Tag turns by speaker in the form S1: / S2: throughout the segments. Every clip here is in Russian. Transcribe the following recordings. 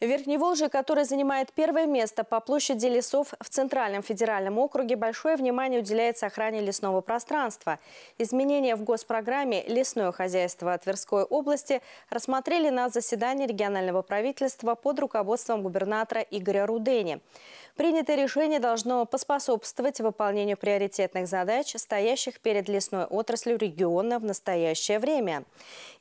S1: Верхневолжье, которое занимает первое место по площади лесов в Центральном федеральном округе, большое внимание уделяется охране лесного пространства. Изменения в госпрограмме «Лесное хозяйство Тверской области» рассмотрели на заседании регионального правительства под руководством губернатора Игоря Рудени. Принятое решение должно поспособствовать выполнению приоритетных задач, стоящих перед лесной отраслью региона в настоящее время.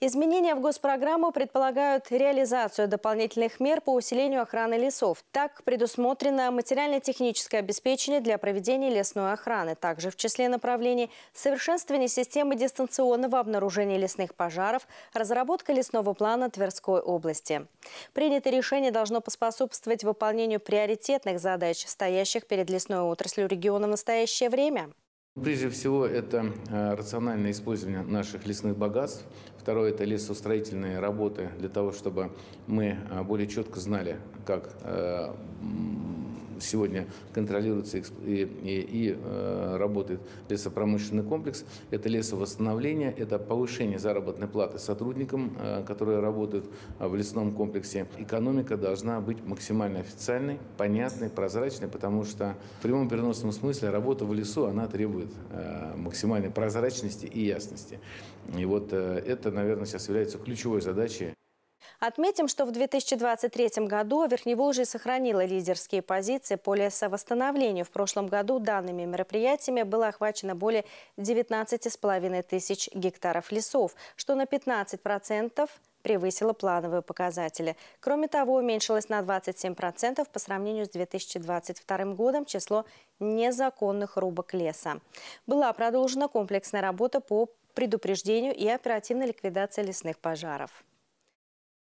S1: Изменения в госпрограмму предполагают реализацию дополнительных мер по усилению охраны лесов. Так предусмотрено материально-техническое обеспечение для проведения лесной охраны. Также в числе направлений совершенствование системы дистанционного обнаружения лесных пожаров, разработка лесного плана Тверской области. Принятое решение должно поспособствовать выполнению приоритетных задач, стоящих перед лесной отраслью региона в настоящее время.
S2: Прежде всего, это э, рациональное использование наших лесных богатств. Второе – это лесостроительные работы для того, чтобы мы э, более четко знали, как э, сегодня контролируется и, и, и э, работает лесопромышленный комплекс. Это лесовосстановление, это повышение заработной платы сотрудникам, э, которые работают э, в лесном комплексе. Экономика должна быть максимально официальной, понятной, прозрачной, потому что в прямом переносном смысле работа в лесу, она требует максимальной прозрачности и ясности. И вот это, наверное, сейчас является ключевой задачей
S1: Отметим, что в 2023 году Верхневолжье сохранило лидерские позиции по лесовосстановлению. В прошлом году данными мероприятиями было охвачено более 19,5 тысяч гектаров лесов, что на 15% превысила плановые показатели. Кроме того, уменьшилось на 27% по сравнению с 2022 годом число незаконных рубок леса. Была продолжена комплексная работа по предупреждению и оперативной ликвидации лесных пожаров.